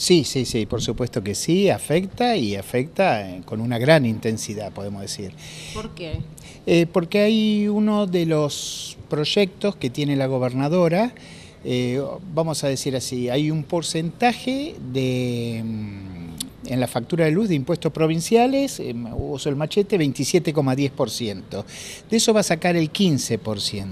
Sí, sí, sí, por supuesto que sí, afecta y afecta eh, con una gran intensidad, podemos decir. ¿Por qué? Eh, porque hay uno de los proyectos que tiene la gobernadora, eh, vamos a decir así, hay un porcentaje de mm, en la factura de luz de impuestos provinciales, eh, uso el machete, 27,10%. De eso va a sacar el 15%.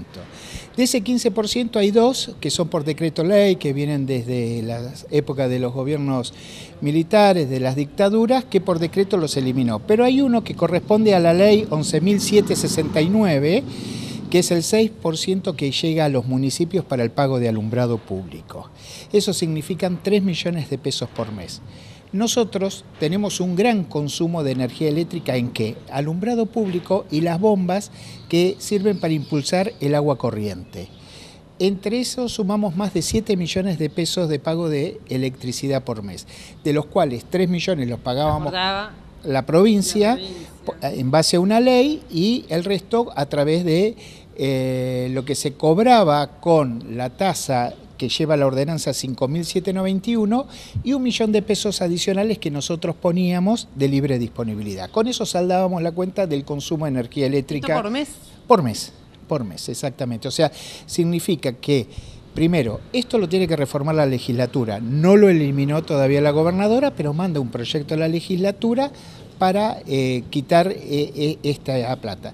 De ese 15% hay dos que son por decreto ley, que vienen desde la época de los gobiernos militares, de las dictaduras, que por decreto los eliminó. Pero hay uno que corresponde a la ley 11.769 que es el 6% que llega a los municipios para el pago de alumbrado público. Eso significan 3 millones de pesos por mes. Nosotros tenemos un gran consumo de energía eléctrica en que alumbrado público y las bombas que sirven para impulsar el agua corriente. Entre eso sumamos más de 7 millones de pesos de pago de electricidad por mes, de los cuales 3 millones los pagábamos la, provincia, en base a una ley y el resto a través de eh, lo que se cobraba con la tasa que lleva la ordenanza 5.791 y un millón de pesos adicionales que nosotros poníamos de libre disponibilidad. Con eso saldábamos la cuenta del consumo de energía eléctrica. ¿Por mes? Por mes, por mes, exactamente. O sea, significa que... Primero, esto lo tiene que reformar la legislatura. No lo eliminó todavía la gobernadora, pero manda un proyecto a la legislatura para eh, quitar eh, eh, esta plata.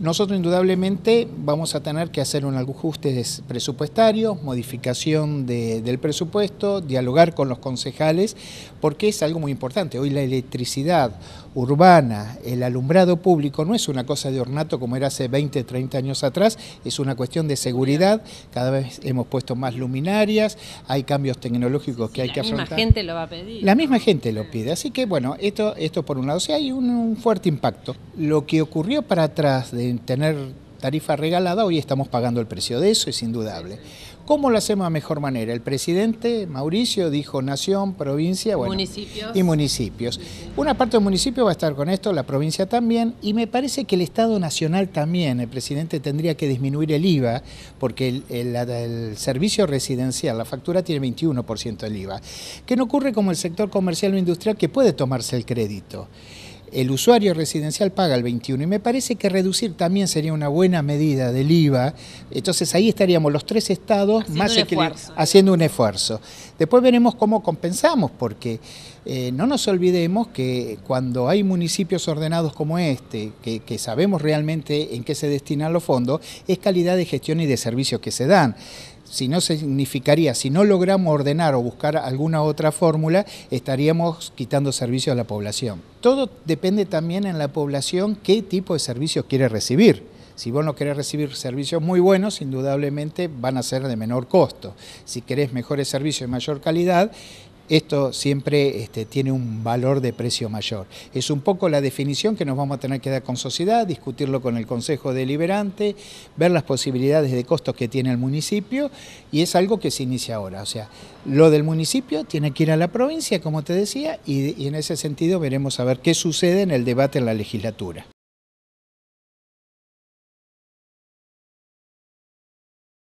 Nosotros indudablemente vamos a tener que hacer un ajuste presupuestario, modificación del presupuesto, dialogar con los concejales, porque es algo muy importante. Hoy la electricidad urbana, el alumbrado público, no es una cosa de ornato como era hace 20, 30 años atrás, es una cuestión de seguridad. Cada vez hemos puesto más luminarias, hay cambios tecnológicos que hay que afrontar. La misma gente lo va a pedir. La misma gente lo pide. Así que bueno, esto, esto por un lado. O hay un fuerte impacto. Lo que ocurrió para atrás de tener tarifa regalada, hoy estamos pagando el precio de eso, es indudable. ¿Cómo lo hacemos de mejor manera? El presidente Mauricio dijo nación, provincia y municipios. Una parte del municipio va a estar con esto, la provincia también, y me parece que el Estado Nacional también, el presidente tendría que disminuir el IVA, porque el, servicio residencial, la factura tiene 21% del IVA, que no ocurre como el sector comercial o industrial que puede tomarse el crédito el usuario residencial paga el 21 y me parece que reducir también sería una buena medida del IVA. Entonces ahí estaríamos los tres estados haciendo más un esfuerzo, haciendo un esfuerzo. Después veremos cómo compensamos porque eh, no nos olvidemos que cuando hay municipios ordenados como este, que, que sabemos realmente en qué se destinan los fondos, es calidad de gestión y de servicios que se dan si no significaría, si no logramos ordenar o buscar alguna otra fórmula, estaríamos quitando servicio a la población. Todo depende también en la población qué tipo de servicios quiere recibir. Si vos no querés recibir servicios muy buenos, indudablemente van a ser de menor costo. Si querés mejores servicios de mayor calidad, esto siempre este, tiene un valor de precio mayor. Es un poco la definición que nos vamos a tener que dar con sociedad, discutirlo con el Consejo Deliberante, ver las posibilidades de costos que tiene el municipio y es algo que se inicia ahora. O sea, lo del municipio tiene que ir a la provincia, como te decía, y en ese sentido veremos a ver qué sucede en el debate en la legislatura.